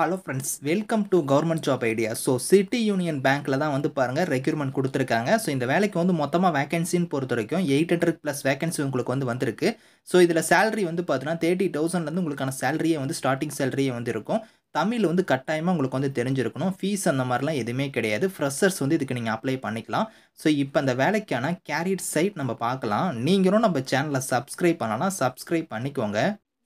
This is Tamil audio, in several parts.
hello friends welcome to government job idea so City Union பேங்க்கில் தான் வந்து பாருங்கள் ரெக்யூர்மெண்ட் கொடுத்துருக்காங்க ஸோ இந்த வேலைக்கு வந்து மொத்தமாக வேகன்சின்னு பொறுத்த வரைக்கும் எயிட் ஹண்ட்ரட் ப்ளஸ் வேகன்சி உங்களுக்கு வந்து வந்திருக்கு ஸோ இதில் சேலரி வந்து பார்த்தீங்கன்னா தேர்ட்டி தௌசண்ட்லேருந்து உங்களுக்கான சேலரியே வந்து ஸ்டார்டிங் சேலரியே வந்து இருக்கும் தமிழ் வந்து கட்டாயமாக உங்களுக்கு வந்து தெரிஞ்சிருக்கணும் ஃபீஸ் அந்த மாதிரிலாம் எதுவுமே கிடையாது ஃப்ரெஷர்ஸ் வந்து இதுக்கு நீங்கள் அப்ளை பண்ணிக்கலாம் ஸோ இப்போ அந்த வேலைக்கான கேரியட் சைட் நம்ம பார்க்கலாம் நீங்களும் நம்ம சேனலை சப்ஸ்கிரைப் பண்ணலாம் சப்ஸ்கிரைப் பண்ணிக்கோங்க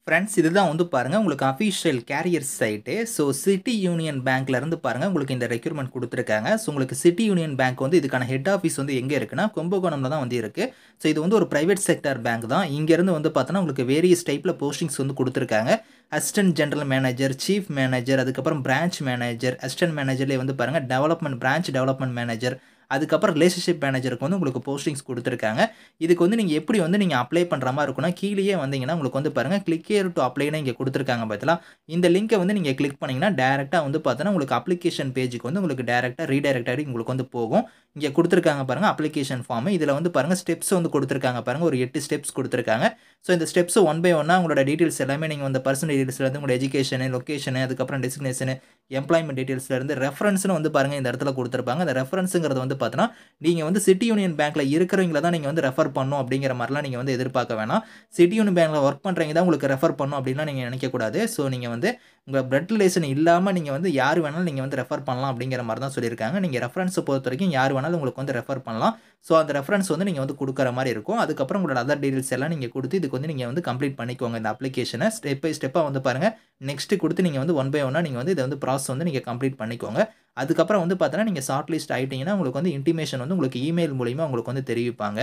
ஃப்ரெண்ட்ஸ் இதுதான் வந்து பாருங்கள் உங்களுக்கு official career site so City Union இருந்து பாருங்கள் உங்களுக்கு இந்த ரெக்யூர்மெண்ட் கொடுத்துருக்காங்க ஸோ உங்களுக்கு சிட்டி யூனியன் பேங்க் வந்து இதுக்கான ஹெட் ஆஃபீஸ் வந்து எங்கே இருக்குன்னா கும்பகோணமில் தான் வந்து இருக்குது ஸோ இது வந்து ஒரு ப்ரைவேட் செக்டர் பேங்க் தான் இங்கேருந்து வந்து பார்த்தோன்னா உங்களுக்கு வேரியஸ் டைப்பில் போஸ்டிங்ஸ் வந்து கொடுத்துருக்காங்க assistant general manager chief manager அதுக்கப்புறம் பிரான்ச் மேனேஜர் அசிஸ்டன்ட் மேனேஜர்லேயே வந்து பாருங்கள் டெவலப்மெண்ட் பிரான்ச் டெவலப்மெண்ட் மேனேஜர் அதுக்கப்புறம் ரிலேஷன்ஷிப் மேனேஜருக்கு வந்து உங்களுக்கு போஸ்டிங்ஸ் கொடுத்துருக்காங்க இதுக்கு வந்து நீங்கள் எப்படி வந்து நீங்கள் அப்ளை பண்ணுற மாதிரி இருக்குன்னா கீழேயே வந்தீங்கன்னா உங்களுக்கு வந்து பாருங்கள் கிளிக் ஏர் டு அப்ளைனு இங்கே கொடுத்துருக்காங்க பார்த்தலாம் இந்த லிங்க்கை வந்து நீங்கள் கிளிக் பண்ணிங்கன்னா டேரெக்டாக வந்து பார்த்தோன்னா உங்களுக்கு அப்ளிகேஷன் பேஜுக்கு வந்து உங்களுக்கு டேரெக்டாக ரீடைரக்ட் உங்களுக்கு வந்து போகும் இங்கே கொடுத்துருக்காங்க பாருங்கள் அப்ளிகேஷன் ஃபார்ம் இதில் வந்து பாருங்கள் ஸ்டெப்ஸ் வந்து கொடுத்துருக்காங்க பாருங்கள் ஒரு எட்டு ஸ்டெப்ஸ் கொடுத்துருக்காங்க ஸோ இந்த ஸ்டெப்ஸ் ஒன் பை ஒன்னாக உங்களோட டீட்டெயில்ஸ் எல்லாமே நீங்கள் வந்து பர்சனல் டீட்டெயில்ஸ் வந்து உங்களோட எஜுகேஷனு லொக்கேஷனு அதுக்கப்புறம் டெசிக்னேஷனு எம்ப்ளாய்மெண்ட் டீட்டெயில்ஸ்லேருந்து ரெஃபரன்ஸ்னு வந்து பாருங்கள் இந்த இடத்துல கொடுத்துருப்பாங்க அந்த ரெஃபரன்ஸுங்கிறது வந்து பார்த்தோன்னா நீங்கள் வந்து சிட்டி யூனியன் பேங்க்கில் இருக்கிறவங்கள தான் நீங்கள் வந்து ரெஃபர் பண்ணும் அப்படிங்கிற மாதிரிலாம் நீங்கள் வந்து எதிர்பார்க்க வேணாம் சிட்டி யூனியன் பேங்க்கில் ஒர்க் பண்ணுறவங்க தான் உங்களுக்கு ரெஃபர் பண்ணும் அப்படின்னா நீங்கள் நினைக்கக்கூடாது ஸோ நீங்கள் வந்து உங்கள் பிளட் ரிலேஷன் இல்லாமல் நீங்கள் வந்து யார் வேணாலும் நீங்கள் வந்து ரெஃபர் பண்ணலாம் அப்படிங்கிற மாதிரி தான் சொல்லியிருக்காங்க நீங்கள் ரெஃபரன்ஸை பொறுத்த வரைக்கும் யார் வேணாலும் உங்களுக்கு வந்து ரெஃபர் பண்ணலாம் ஸோ அந்த ரெஃபரன்ஸ் வந்து நீங்கள் வந்து கொடுக்குற மாதிரி இருக்கும் அதுக்கப்புறம் உங்களோட அதர் டீட்டெயில்ஸ் எல்லாம் நீங்கள் கொடுத்து இதுக்கு வந்து நீங்கள் வந்து கம்ப்ளீட் பண்ணிக்கோங்க இந்த அப்ளிகேஷனை ஸ்டெப் பை ஸ்டெப்பாக வந்து பாருங்கள் நெக்ஸ்ட்டு கொடுத்து நீங்கள் வந்து ஒன் பை ஒன்னாக நீங்கள் வந்து இதை வந்து ப்ராசஸ் வந்து நீங்கள் கம்ப்ளீட் பண்ணிக்கோங்க அதுக்கப்புறம் வந்து பார்த்தோன்னா நீங்கள் ஷார்ட் லிஸ்ட் ஆகிட்டிங்கன்னா உங்களுக்கு வந்து இன்டிமேஷன் வந்து உங்களுக்கு இமெயில் மூலிமா உங்களுக்கு வந்து தெரிவிப்பாங்க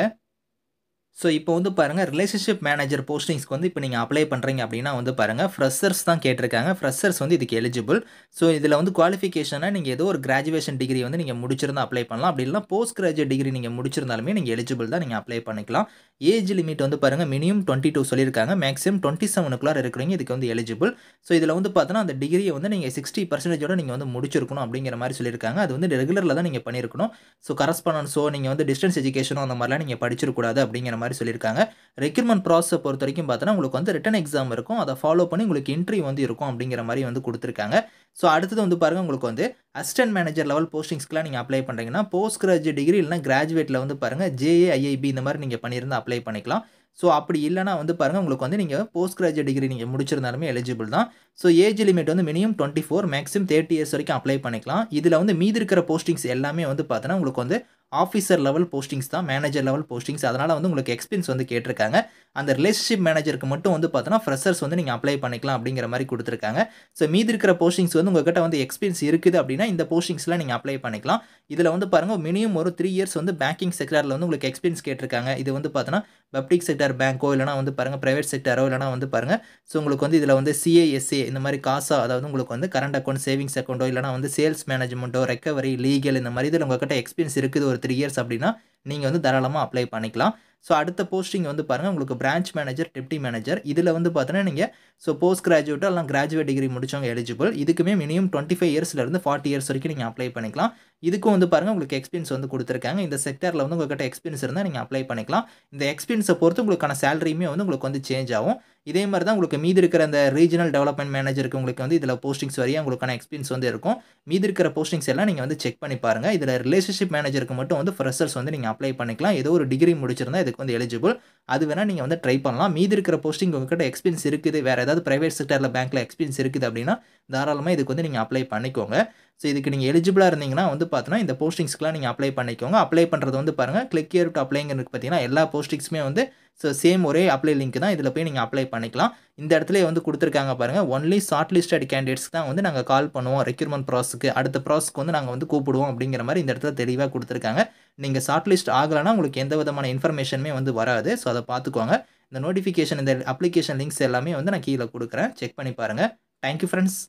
ஸோ இப்போ வந்து பாருங்கள் ரிலேஷன்ஷிப் மேனேஜர் போஸ்டிங்ஸ்க்கு வந்து இப்போ நீங்கள் அப்ளை பண்ணுறீங்க அப்படின்னா வந்து பாருங்கள் ஃப்ரெஷர்ஸ் தான் கேட்டிருக்காங்க ஃப்ரெஷர்ஸ் வந்து இதுக்கு எலிஜிபிள் ஸோ இதில் வந்து குவாலிஃபிகேஷனாக நீங்கள் ஏதோ ஒரு கிராஜுவேஷன் டிகிரி வந்து நீங்கள் முடிச்சிருந்தால் அப்ளை பண்ணலாம் அப்படி இல்லைனா போஸ்ட் கிராஜுவேட் டிகிரி நீங்கள் முடிச்சிருந்தாலுமே நீங்கள் எலிஜிபிள் தான் நீங்கள் அப்ளை பண்ணிக்கலாம் ஏஜ் லிமிட் வந்து பாருங்கள் மினிமம் டுவெண்ட்டி டூ சொல்லியிருக்காங்க மேக்ஸிமம் டுவெண்ட்டி செவனுக்குள்ளார இருக்கிறவங்க இதுக்கு வந்து எலிஜிபிள் ஸோ இதில் வந்து பார்த்தோன்னா அந்த டிகிரியை வந்து நீங்கள் சிக்ஸ்டி பர்சன்டேஜோட நீங்கள் வந்து முடிச்சிருக்கணும் அப்படிங்கிற மாதிரி சொல்லியிருக்காங்க அது வந்து ரெகுலரில் தான் நீங்கள் பண்ணியிருக்கணும் ஸோ கரஸ்பாண்டன்ஸோ நீங்கள் வந்து டிஸ்டன்ஸ் எஜுகேஷனோ அந்த மாதிரிலாம் நீங்கள் படிச்சிருக்கூடாது அப்படிங்கிற மாதிரி மாதிரி சொல்லியிருக்காங்க ரெக்யூர்மெண்ட் ப்ராசஸை பொறுத்த வரைக்கும் பார்த்தோன்னா உங்களுக்கு வந்து ரிட்டன் எக்ஸாம் இருக்கும் அதை ஃபாலோ பண்ணி உங்களுக்கு இன்ட்ரி வந்து இருக்கும் அப்படிங்கிற மாதிரி வந்து கொடுத்துருக்காங்க ஸோ அடுத்தது வந்து பாருங்கள் உங்களுக்கு வந்து அசிஸ்டன்ட் மேனேஜர் லெவல் போஸ்டிங்ஸ்க்குலாம் நீங்கள் அப்ளை பண்ணுறீங்கன்னா போஸ்ட் கிராஜுவேட் டிகிரி இல்லைனா கிராஜுவேட்டில் வந்து பாருங்கள் ஜேஏஐஐபி இந்த மாதிரி நீங்கள் பண்ணியிருந்தால் அப்ளை பண்ணிக்கலாம் ஸோ அப்படி இல்லைனா வந்து பாருங்கள் உங்களுக்கு வந்து நீங்கள் போஸ்ட் கிராஜுவேட் டிகிரி நீங்கள் முடிச்சிருந்தாலுமே எலிஜிபிள் தான் ஸோ ஏஜ் லிமிட் வந்து minimum twenty four maximum thirty years வரைக்கும் அப்ளை பண்ணிக்கலாம் இதில் வந்து மீதி இருக்கிற போஸ்டிங்ஸ் எல்லாமே வந்து பார்த்தோன்னா உங்களுக்கு வந்து ஆஃபீஸர் லெவல் போஸ்டிங்ஸ் தான் மேனேஜர் லெவல் போஸ்டிங்ஸ் அதனால் வந்து உங்களுக்கு எக்ஸ்பீரியன்ஸ் வந்து கேட்டிருக்காங்க அந்த ரிலேஷன்ஷிப் மேனேஜருக்கு மட்டும் வந்து பார்த்தோன்னா ஃப்ரெஷர்ஸ் வந்து நீங்கள் அப்ளை பண்ணிக்கலாம் அப்படிங்கிற மாதிரி கொடுத்துருக்காங்க ஸோ மீதி இருக்கிற போஸ்டிங்ஸ் வந்து உங்கள்கிட்ட வந்து எக்ஸ்பீரியன்ஸ் இருக்குது அப்படின்னா இந்த போஸ்டிங்ஸ்லாம் நீங்கள் அப்ளை பண்ணிக்கலாம் இதில் வந்து பாருங்கள் மினிமம் ஒரு த்ரீ இயர்ஸ் வந்து பேங்கிங் செக்டரில் வந்து உங்களுக்கு எக்ஸ்பீரியன்ஸ் கேட்டிருக்காங்க இது வந்து பார்த்தோன்னா பப்ளிக் செக்டர் பேங்க்கோ இல்லைனா வந்து பாருங்கள் ப்ரைவேட் செக்டரோ இல்லைனா வந்து பாருங்கள் ஸோ உங்களுக்கு வந்து இதில் வந்து சிஏஎஸ்ஏ இந்த மாதிரி காசா அதாவது உங்களுக்கு வந்து கரண்ட் அக்கௌண்ட் சேவிங்ஸ் அக்கௌண்ட்டோ இல்லைனா வந்து சேல்ஸ் மேனேஜ்மெண்ட்டோ ரெக்கவரி லீகல் இந்த மாதிரி இதில் உங்கள்கிட்ட எக்ஸ்பீரியன்ஸ் இருக்குது ஒரு ஒரு த்ரீ இயர்ஸ் அப்படின்னா நீங்கள் வந்து தாராளமாக அப்ளை பண்ணிக்கலாம் ஸோ அடுத்த போஸ்டிங் வந்து பாருங்கள் உங்களுக்கு பிரான்ச் மேனேஜர் டெப்டி மேனேஜர் இதில் வந்து பார்த்தீங்கன்னா நீங்கள் ஸோ போஸ்ட் கிராஜுவேட்டாக எல்லாம் கிராஜுவேட் டிகிரி முடிச்சவங்க எலிஜிபிள் இதுக்குமே மினிமம் டுவெண்ட்டி ஃபைவ் இயர்ஸ்லேருந்து ஃபார்ட்டி இயர்ஸ் வரைக்கும் நீங்கள் அப்ளை பண்ணிக்கலாம் இதுக்கும் வந்து பாருங்கள் உங்களுக்கு எக்ஸ்பீரியன்ஸ் வந்து கொடுத்துருக்காங்க இந்த செக்டரில் வந்து உங்கள்கிட்ட எக்ஸ்பீரியன்ஸ் இருந்தால் நீங்கள் அப்ளை பண்ணிக்கலாம் இந்த எக்ஸ்பீரியன்ஸை பொறுத்து உங்களுக்கான சேலரியுமே வந்து உங்களுக்கு வந்து சேஞ்ச் ஆகும் இதே மாதிரி தான் உங்களுக்கு மீதி இருக்கிற அந்த ரீஜனல் டெவலப்மெண்ட் மேனேஜருக்கு உங்களுக்கு வந்து இதில் போஸ்டிங்ஸ் வரையும் உங்களுக்கான எக்ஸ்பீரியன்ஸ் வந்து இருக்கும் மீதி இருக்கிற போஸ்டிங்ஸ் எல்லாம் நீங்கள் வந்து செக் பண்ணி பாருங்கள் இதில் ரிலேஷன்ஷிப் மேனேஜருக்கு மட்டும் வந்து ஃப்ரெஷர்ஸ் வந்து நீங்கள் அப்ளை பண்ணிக்கலாம் ஏதோ ஒரு டிகிரி முடிச்சிருந்தா இதுக்கு வந்து எலிஜிபிள் அது வேணால் நீங்கள் வந்து ட்ரை பண்ணலாம் மீதி இருக்கிற போஸ்டிங் உங்ககிட்ட எக்ஸ்பீரியன்ஸ் இருக்குது வேறு ஏதாவது ப்ரைவேட் செக்டரில் பேங்க்கில் எக்ஸ்பீரியன்ஸ் இருக்குது அப்படின்னா தாராளமாக இதுக்கு வந்து நீங்கள் அப்ளை பண்ணிக்கோங்க ஸோ இதுக்கு நீங்கள் எலிஜிபிளாக இருந்தீங்கன்னா வந்து பார்த்தீங்கன்னா இந்த போஸ்டிங்ஸ்க்குலாம் நீங்கள் அப்ளை பண்ணிக்கோங்க அப்ளை பண்ணுறது வந்து பாருங்கள் கிளிக் இயர் டு அப்ளைங்கிறது பார்த்தீங்கன்னா எல்லா போஸ்டிங்ஸுமே வந்து ஸோ சேம் ஒரே அப்ளை லிங்க் தான் இதில் போய் நீங்கள் அப்ளை பண்ணிக்கலாம் இந்த இடத்துல வந்து கொடுத்துருக்காங்க பாருங்கள் ஒன்லி ஷார்ட் லிஸ்டட் கேண்டிடேட்ஸ் தான் வந்து நாங்கள் கால் பண்ணுவோம் ரெக்யூர்மெண்ட் ப்ராசஸ்க்கு அடுத்த ப்ராசஸ்க்கு வந்து நாங்கள் வந்து கூப்பிடுவோம் அப்படிங்கிற மாதிரி இந்த இடத்துல தெளிவாக கொடுத்துருக்காங்க நீங்கள் ஷார்ட் லிஸ்ட் ஆகலைன்னா உங்களுக்கு எந்த விதமான இன்ஃபர்மேஷனுமே வந்து வராது ஸோ அதை பார்த்துக்கோங்க இந்த நோட்டிஃபிகேஷன் இந்த அப்ளிகேஷன் லிங்க்ஸ் எல்லாமே வந்து நான் கீழே கொடுக்குறேன் செக் பண்ணி பாருங்கள் தேங்க்யூ ஃப்ரெண்ட்ஸ்